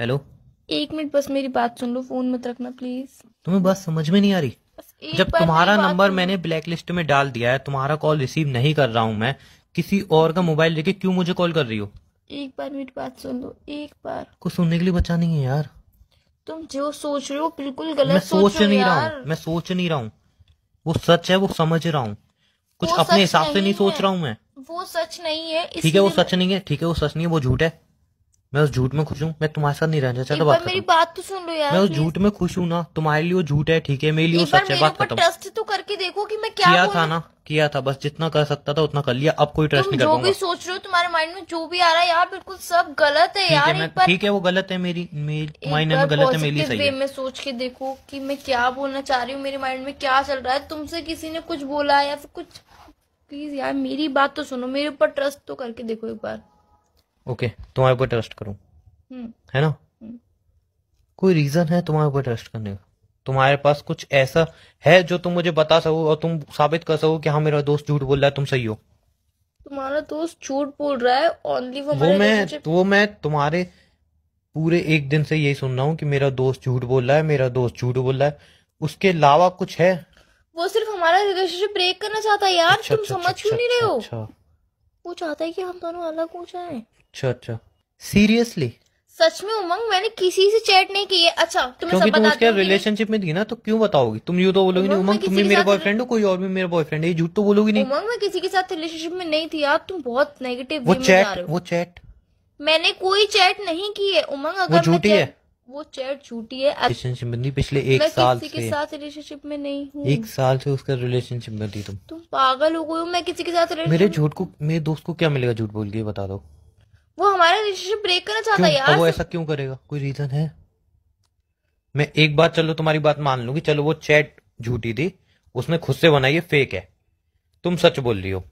Hello एक minute बस मेरी बात सुन लो फोन मत रखना प्लीज तुम्हें बस समझ में नहीं आ रही जब तुम्हारा नंबर मैंने ब्लैक लिस्ट में डाल दिया है तुम्हारा कॉल रिसीव नहीं कर रहा हूँ मैं किसी और का मोबाइल लेके क्यों मुझे कॉल कर रही हो एक बार मेरी बात सुन लो एक बार को सुनने के लिए बचा नहीं है यार तुम जो सोच रहे हो बिल्कुल गलत मैं सोच, सोच नहीं रहा हूँ मैं सोच नहीं रहा हूँ वो सच है वो समझ रहा हूँ कुछ अपने हिसाब से नहीं सोच रहा हूँ मैं वो सच नहीं है ठीक है वो सच नहीं है ठीक है वो सच नहीं है वो झूठ है मैं उस झूठ में खुश हूँ मैं तुम्हारे साथ नहीं रहना चाहता बात मेरी बात तो सुन लो यार मैं उस झूठ में खुश हूँ ना तुम्हारे लिए वो झूठ है ठीक है मेरे लिए वो सच है बात खत्म ट्रस्ट तो करके देखो कि मैं क्या किया था ना किया था बस जितना कर सकता था उतना कर लिया अब कोई ट्रस्ट नहीं कर जो भी सोच रहे हो तुम्हारे माइंड में जो भी आ रहा है यार बिल्कुल सब गलत है यार ठीक है वो गलत है मेरी माइंड में गलत है मेरी सही मैं सोच के देखो की मैं क्या बोलना चाह रही हूँ मेरे माइंड में क्या चल रहा है तुमसे किसी ने कुछ बोला या फिर कुछ प्लीज यार मेरी बात तो सुनो मेरे ऊपर ट्रस्ट तो करके देखो एक बार ओके तुम्हारे ऊपर ट्रस्ट करूं हम्म। है ना हम्म। कोई रीजन है तुम्हारे ऊपर ट्रस्ट करने का तुम्हारे पास कुछ ऐसा है जो तुम मुझे बता सको और तुम साबित कर सको कि हाँ मेरा दोस्त झूठ बोल रहा है तुम सही हो तुम्हारा दोस्त झूठ बोल रहा है ओनली वो वो मैं वो मैं तुम्हारे पूरे एक दिन से यही सुन रहा हूँ कि मेरा दोस्त झूठ बोल रहा है मेरा दोस्त झूठ बोल रहा है उसके अलावा कुछ है वो सिर्फ हमारा रिलेशनशिप ब्रेक करना चाहता है यार अच्छा, तुम अच्छा, समझ अच्छा, क्यों अच्छा, नहीं रहे अच्छा, हो अच्छा, वो चाहता है कि हम दोनों अलग हो जाएं अच्छा अच्छा सीरियसली सच में उमंग मैंने किसी से चैट नहीं की है अच्छा तुम्हें क्योंकि तुम उसके रिलेशनशिप में थी ना तो क्यों बताओगी तुम यू तो बोलोगी नहीं उमंग, उमंग तुम भी मेरे बॉयफ्रेंड हो कोई और भी मेरा बॉयफ्रेंड है ये झूठ तो बोलोगी नहीं उमंग मैं किसी के साथ रिलेशनशिप में नहीं थी यार तुम बहुत नेगेटिव वो चैट वो चैट मैंने कोई चैट नहीं की है उमंग अगर झूठी है वो चेयर छूटी है रिलेशनशिप में नहीं पिछले एक मैं साल किसी के साथ रिलेशनशिप में नहीं हूँ एक साल से उसका रिलेशनशिप में थी तुम तुम पागल हो गई हो मैं किसी के साथ मेरे झूठ को मेरे दोस्त को क्या मिलेगा झूठ बोल के बता दो वो हमारा रिलेशनशिप ब्रेक करना चाहता है यार वो ऐसा क्यों करेगा कोई रीजन है मैं एक बात चलो तुम्हारी बात मान लूंगी चलो वो चैट झूठी थी उसने खुद से बनाई है फेक है तुम सच बोल रही हो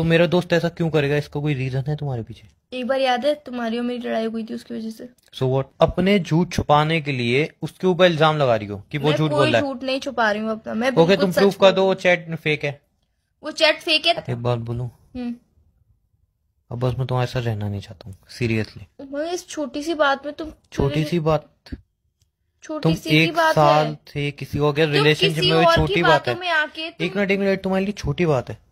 तो मेरा दोस्त ऐसा क्यों करेगा इसका कोई रीजन है तुम्हारे पीछे एक बार याद है तुम्हारी और मेरी लड़ाई हुई थी उसकी वजह से सो so वॉट अपने झूठ छुपाने के लिए उसके ऊपर इल्जाम लगा रही हो कि वो झूठ बोल रहा है झूठ नहीं छुपा रही हूँ अपना मैं ओके तुम प्रूफ कर दो वो चैट फेक है वो चैट फेक है एक बार बोलूँ हम्म। अब बस मैं तुम्हारे साथ रहना नहीं चाहता हूँ सीरियसली इस छोटी सी बात में तुम छोटी सी बात तुम सी एक बात साल है। थे किसी और रिलेशनशिप में छोटी बात है एक मिनट एक मिनट तुम्हारे लिए छोटी बात है